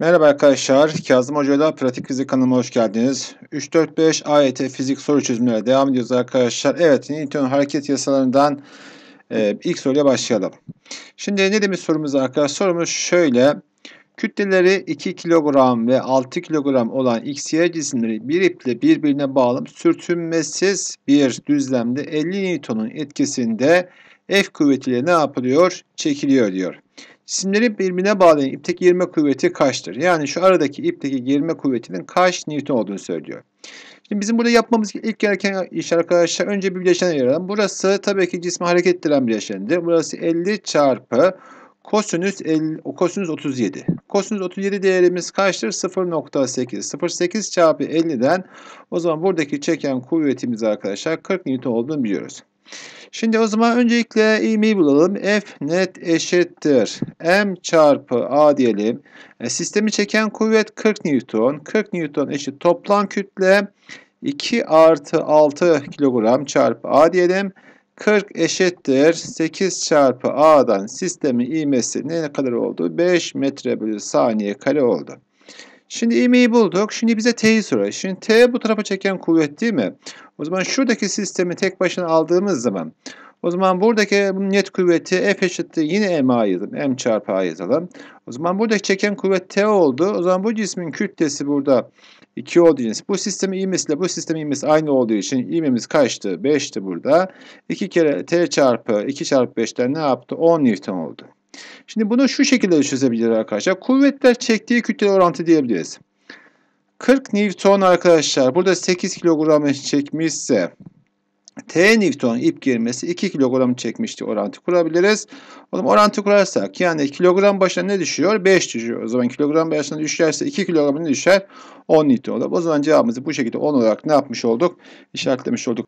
Merhaba arkadaşlar, Kazım Hoca ile Pratik Fizik kanalıma hoş geldiniz. 3-4-5 AYT fizik soru çözümlere devam ediyoruz arkadaşlar. Evet, Newton hareket yasalarından e, ilk soruya başlayalım. Şimdi ne demiş sorumuz arkadaşlar? Sorumuz şöyle. Kütleleri 2 kilogram ve 6 kilogram olan XY cisimleri bir iple birbirine bağlı sürtünmesiz bir düzlemde 50 Newton'un etkisinde F kuvvetiyle ne yapılıyor? Çekiliyor diyor. Cisimleri birbirine bağlayan ipteki girme kuvveti kaçtır? Yani şu aradaki ipteki girme kuvvetinin kaç newton olduğunu söylüyor. Şimdi bizim burada yapmamız ilk gereken iş arkadaşlar önce bir bileşen ayıralım. Burası tabii ki cismi hareket ettiren bileşendir. Burası 50 çarpı kosinüs, 50, kosinüs 37. Kosinüs 37 değerimiz kaçtır? 0.8. 0.8 çarpı 50'den o zaman buradaki çeken kuvvetimiz arkadaşlar 40 newton olduğunu biliyoruz. Şimdi o zaman öncelikle i'mi bulalım. F net eşittir. M çarpı A diyelim. E, sistemi çeken kuvvet 40 Newton. 40 Newton eşit toplam kütle 2 artı 6 kilogram çarpı A diyelim. 40 eşittir 8 çarpı A'dan sistemin ivmesi ne kadar oldu? 5 metre bölü saniye kare oldu. Şimdi ivmeyi bulduk. Şimdi bize T'yi soruyor. Şimdi T bu tarafa çeken kuvvet değil mi? O zaman şuradaki sistemi tek başına aldığımız zaman o zaman buradaki net kuvveti F eşittir yine MA yazalım. M çarpı A yazalım. O zaman buradaki çeken kuvvet T oldu. O zaman bu cismin kütlesi burada 2 olduğu için bu sistemin ivmesiyle bu sistemin ivmesi aynı olduğu için ivmemiz kaçtı? 5'ti burada. 2 kere T çarpı 2 çarpı 5'ten ne yaptı? 10 Newton oldu. Şimdi bunu şu şekilde çözebiliriz arkadaşlar. Kuvvetler çektiği kütle orantı diyebiliriz. 40 Newton arkadaşlar burada 8 kilogram çekmişse T Newton ip girmesi 2 kilogram çekmişti orantı kurabiliriz. Oğlum orantı kurarsak yani kilogram başına ne düşüyor? 5 düşüyor. O zaman kilogram başına düşerse 2 kilogram ne düşer? 10 Newton olur. O zaman cevabımızı bu şekilde 10 olarak ne yapmış olduk? İşaretlemiş olduk.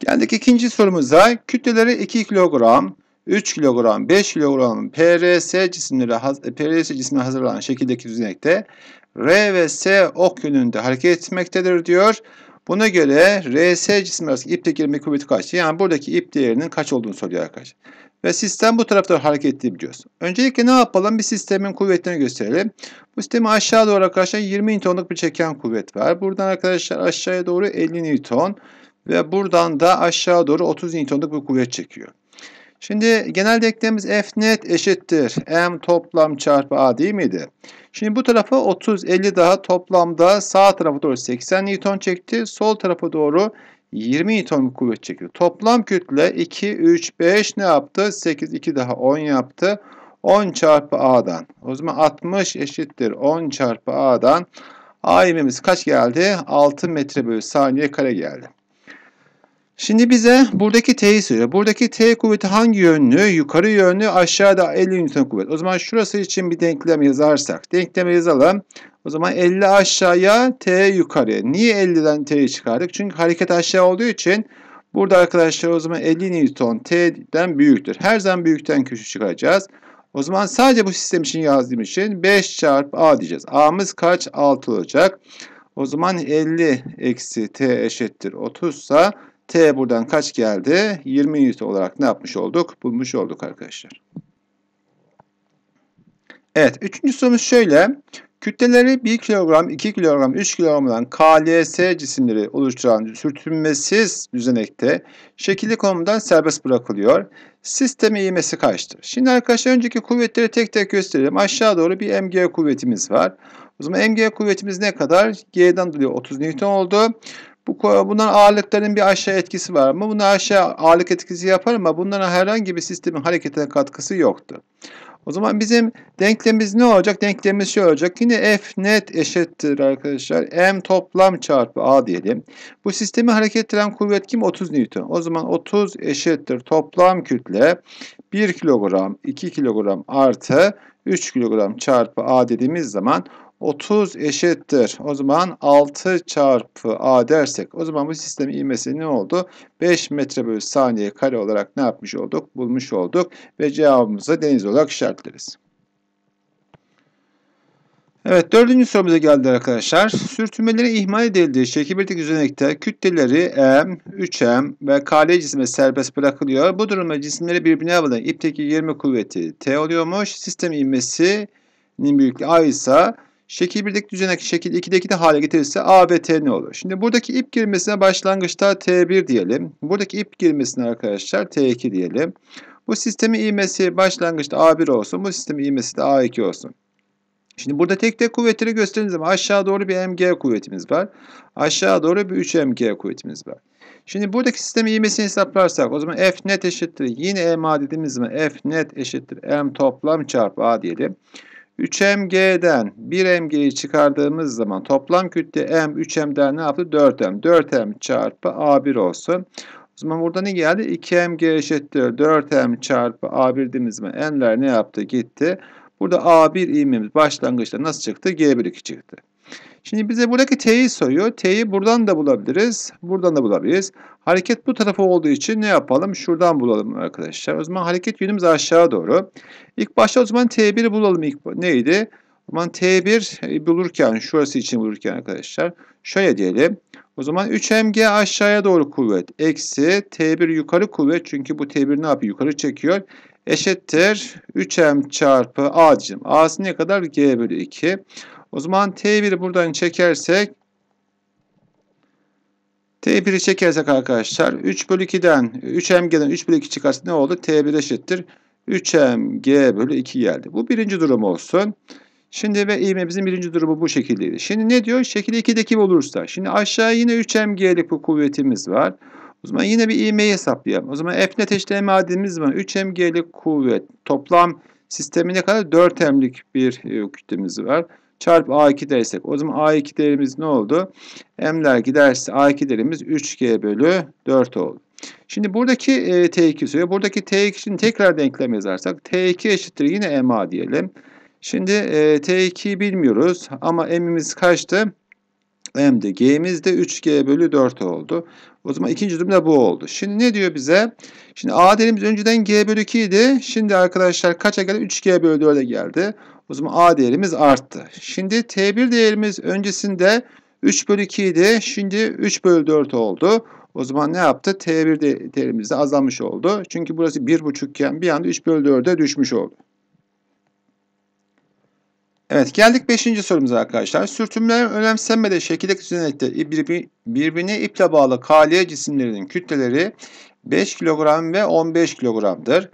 Geldik ikinci sorumuza. Kütleleri 2 kilogram, 3 kilogram, 5 kilogramın PRS cisimleri PRS cismine hazırlanan şekildeki düzenekte R ve S ok yönünde hareket etmektedir diyor. Buna göre RS cisim arasındaki ipteki irme kuvveti kaç? Yani buradaki ip değerinin kaç olduğunu soruyor arkadaşlar. Ve sistem bu tarafta hareket ettiği biliyoruz. Öncelikle ne yapalım? Bir sistemin kuvvetlerini gösterelim. Bu sistemi aşağı doğru arkadaşlar 20 Newton'luk bir çeken kuvvet var. Buradan arkadaşlar aşağıya doğru 50 Newton ve buradan da aşağı doğru 30 Newton'luk bir kuvvet çekiyor. Şimdi genel denklemimiz f net eşittir. M toplam çarpı A değil miydi? Şimdi bu tarafa 30, 50 daha toplamda sağ tarafa doğru 80 Newton çekti. Sol tarafa doğru 20 Newton kuvvet çekti. Toplam kütle 2, 3, 5 ne yaptı? 8, 2 daha 10 yaptı. 10 çarpı A'dan. O zaman 60 eşittir 10 çarpı A'dan. A kaç geldi? 6 metre bölü saniye kare geldi. Şimdi bize buradaki T'yi söyle. Buradaki T kuvveti hangi yönlü? Yukarı yönlü aşağıda 50 Newton kuvvet. O zaman şurası için bir denklem yazarsak. Denklemi yazalım. O zaman 50 aşağıya T yukarıya. Niye 50'den T'yi çıkardık? Çünkü hareket aşağı olduğu için burada arkadaşlar o zaman 50 Newton T'den büyüktür. Her zaman büyükten küçük çıkaracağız. O zaman sadece bu sistem için yazdığım için 5 çarpı A diyeceğiz. A'mız kaç? 6 olacak. O zaman 50 eksi T eşittir 30 sa T buradan kaç geldi? 20 ünite olarak ne yapmış olduk? Bulmuş olduk arkadaşlar. Evet, üçüncü sorumuz şöyle. Kütleleri 1 kilogram, 2 kilogram, 3 kilogram olan KLS cisimleri oluşturan sürtünmesiz düzenekte şekilli konumundan serbest bırakılıyor. Sistemi eğmesi kaçtır? Şimdi arkadaşlar önceki kuvvetleri tek tek gösterelim. Aşağı doğru bir MG kuvvetimiz var. O zaman MG kuvvetimiz ne kadar? G'den dolayı 30 N oldu. Bu, bunlar ağırlıkların bir aşağı etkisi var mı? Bunlar aşağı ağırlık etkisi yapar ama bundan herhangi bir sistemin hareketine katkısı yoktu. O zaman bizim denklemimiz ne olacak? Denklemimiz şu şey olacak. Yine f net eşittir arkadaşlar. m toplam çarpı a diyelim. Bu sistemi hareket ettiren kuvvet kim? 30 Newton. O zaman 30 eşittir toplam kütle 1 kilogram, 2 kilogram artı 3 kilogram çarpı a dediğimiz zaman 30 eşittir. O zaman 6 çarpı a dersek o zaman bu sistemin ivmesi ne oldu? 5 metre bölü saniye kare olarak ne yapmış olduk? Bulmuş olduk ve cevabımızı deniz olarak işaretleriz. Evet dördüncü sorumuza geldi arkadaşlar. Sürtünmelerin ihmal edildiği şekil birlik düzenekte kütleleri M, 3M ve KL cisme serbest bırakılıyor. Bu durumda cisimleri birbirine bağlayan ipteki 20 kuvveti T oluyormuş. Sistem ivmesinin büyüklüğü A ise Şekil 1'deki düzenek şekil 2'deki de hale getirirse A ve T ne olur? Şimdi buradaki ip girmesine başlangıçta T1 diyelim. Buradaki ip girmesine arkadaşlar T2 diyelim. Bu sistemin ivmesi başlangıçta A1 olsun. Bu sistemin ivmesi de A2 olsun. Şimdi burada tek tek kuvvetleri gösterdiğimiz zaman aşağı doğru bir mg kuvvetimiz var. Aşağı doğru bir 3 mg kuvvetimiz var. Şimdi buradaki sistemin ivmesini hesaplarsak o zaman f net eşittir yine ma dediğimiz zaman f net eşittir m toplam çarpı a diyelim. 3mg'den 1mg'yi çıkardığımız zaman toplam kütle m 3m'den ne yaptı? 4m. 4m çarpı a1 olsun. O zaman burada ne geldi? 2mg eşittir 4m çarpı a1 dediğimiz zaman m'ler ne yaptı? Gitti. Burada a1 ivmemiz başlangıçta nasıl çıktı? g1 2 çıktı. Şimdi bize buradaki t'yi soruyor. T'yi buradan da bulabiliriz. Buradan da bulabiliriz. Hareket bu tarafa olduğu için ne yapalım? Şuradan bulalım arkadaşlar. O zaman hareket yönümüz aşağı doğru. İlk başta o zaman t1'i bulalım. ilk Neydi? O zaman t1 e, bulurken, şurası için bulurken arkadaşlar. Şöyle diyelim. O zaman 3mg aşağıya doğru kuvvet. Eksi t1 yukarı kuvvet. Çünkü bu t1 ne yapıyor? Yukarı çekiyor eşittir 3m çarpı a diyeceğim. a'sı ne kadar? g bölü 2. O zaman T1'i buradan çekersek T1'i çekersek arkadaşlar 3 bölü 2'den 3mg'den 3 bölü 2 çıkarsa ne oldu? T1 eşittir. 3mg bölü 2 geldi. Bu birinci durum olsun. Şimdi ve bizim birinci durumu bu şekildeydi. Şimdi ne diyor? Şekil 2'deki olursa. Şimdi aşağı yine 3mg'lik bu kuvvetimiz var. O zaman yine bir ivmeyi hesaplayalım. O zaman F net eşleme adimiz var. 3mg'lik kuvvet toplam sistemine kadar 4m'lik bir e, kütlemiz var çarp A2 dersek o zaman A2 değerimiz ne oldu? M'ler giderse A2 değerimiz 3G bölü 4 oldu. Şimdi buradaki e, T2 söylüyor. Buradaki T2 için tekrar denklem yazarsak T2 eşittir yine MA diyelim. Şimdi e, T2'yi bilmiyoruz ama M'imiz kaçtı? M'de G'miz de 3G bölü 4 oldu. O zaman ikinci durumda bu oldu. Şimdi ne diyor bize? Şimdi A değerimiz önceden G bölü 2 idi. Şimdi arkadaşlar kaça geldi? 3G bölü 4'e geldi. O zaman A değerimiz arttı. Şimdi T1 değerimiz öncesinde 3 bölü 2 idi. Şimdi 3 bölü 4 oldu. O zaman ne yaptı? T1 de, değerimiz de azalmış oldu. Çünkü burası 1,5 iken bir anda 3 bölü 4'e düşmüş oldu. Evet geldik 5. sorumuza arkadaşlar. Sürtünmeler önemsenmede şekilde düzenekte birbirine iple bağlı kaliye cisimlerinin kütleleri 5 kilogram ve 15 kilogramdır.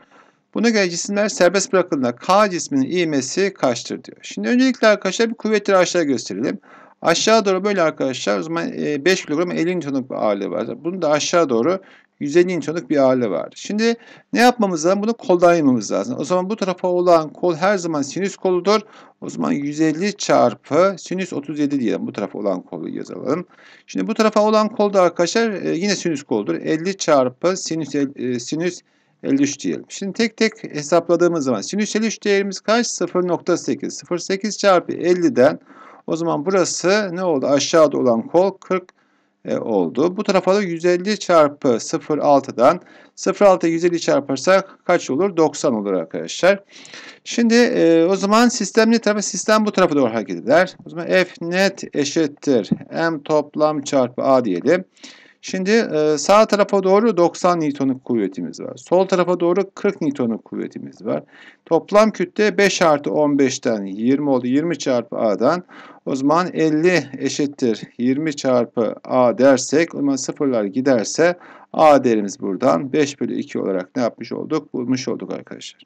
Buna göre cisimler serbest bırakıldığında K cisminin ivmesi kaçtır diyor. Şimdi öncelikle arkadaşlar bir kuvvetleri aşağı gösterelim. Aşağı doğru böyle arkadaşlar o zaman 5 e, kilogram 50 Newton'luk bir ağırlığı var. Bunu da aşağı doğru 150 Newton'luk bir ağırlığı var. Şimdi ne yapmamız lazım? Bunu koldan yememiz lazım. O zaman bu tarafa olan kol her zaman sinüs koludur. O zaman 150 çarpı sinüs 37 diyelim. Bu tarafa olan kolu yazalım. Şimdi bu tarafa olan kol da arkadaşlar e, yine sinüs koldur. 50 çarpı sinüs, e, sinüs 53 diyelim. Şimdi tek tek hesapladığımız zaman. sinüs 53 değerimiz kaç? 0.8. 0.8 çarpı 50'den o zaman burası ne oldu? Aşağıda olan kol 40 e, oldu. Bu tarafa da 150 çarpı 0.6'dan 0.6 150 çarparsak kaç olur? 90 olur arkadaşlar. Şimdi e, o zaman sistem ne tarafa? Sistem bu tarafa doğru hareket eder. O zaman f net eşittir m toplam çarpı a diyelim. Şimdi e, sağ tarafa doğru 90 Newton'luk kuvvetimiz var. Sol tarafa doğru 40 Newton'luk kuvvetimiz var. Toplam kütle 5 artı 15'ten 20 oldu. 20 çarpı A'dan o zaman 50 eşittir 20 çarpı A dersek o zaman sıfırlar giderse A değerimiz buradan 5 bölü 2 olarak ne yapmış olduk? Bulmuş olduk arkadaşlar.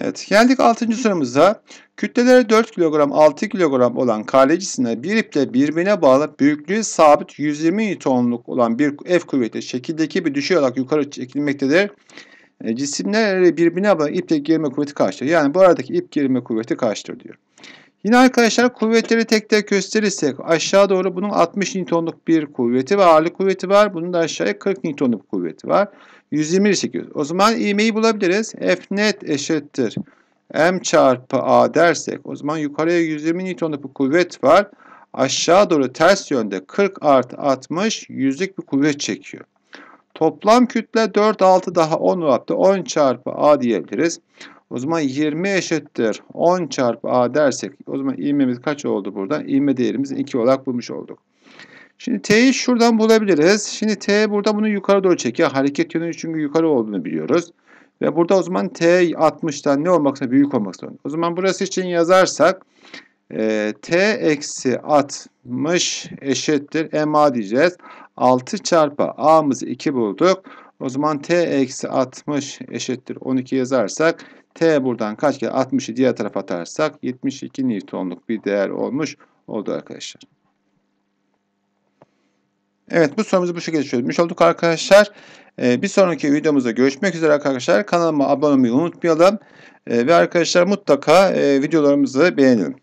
Evet geldik 6. sorumuza. Kütleleri 4 kilogram 6 kilogram olan kale cisimler bir iple birbirine bağlı büyüklüğü sabit 120 Newton'luk olan bir F kuvveti şekildeki bir düşey olarak yukarı çekilmektedir. E, cisimler birbirine bağlı iple gerilme kuvveti karşıtır. Yani bu aradaki ip gerilme kuvveti karşıtır diyor. Yine arkadaşlar kuvvetleri tek tek gösterirsek aşağı doğru bunun 60 Newton'luk bir kuvveti ve ağırlık kuvveti var. Bunun da aşağıya 40 Newton'luk kuvveti var. 120 çekiyoruz. O zaman ivmeyi bulabiliriz. F net eşittir. M çarpı A dersek o zaman yukarıya 120 Newton'luk bir kuvvet var. Aşağı doğru ters yönde 40 artı 60 yüzlük bir kuvvet çekiyor. Toplam kütle 4, 6 daha 10 yaptı. 10 çarpı A diyebiliriz. O zaman 20 eşittir. 10 çarpı A dersek o zaman ivmemiz kaç oldu burada? İvme değerimiz 2 olarak bulmuş olduk. Şimdi T'yi şuradan bulabiliriz. Şimdi T burada bunu yukarı doğru çekiyor. Hareket yönü çünkü yukarı olduğunu biliyoruz. Ve burada o zaman T 60'tan ne olmak Büyük olmak zorunda. O zaman burası için yazarsak e, T eksi 60 eşittir MA diyeceğiz. 6 çarpı A'mızı 2 bulduk. O zaman T eksi 60 eşittir 12 yazarsak T buradan kaç kere 60'ı diğer tarafa atarsak 72 Newton'luk bir değer olmuş oldu arkadaşlar. Evet bu sorumuzu bu şekilde çözmüş olduk arkadaşlar. Ee, bir sonraki videomuzda görüşmek üzere arkadaşlar. Kanalıma abone olmayı unutmayalım. Ee, ve arkadaşlar mutlaka e, videolarımızı beğenelim.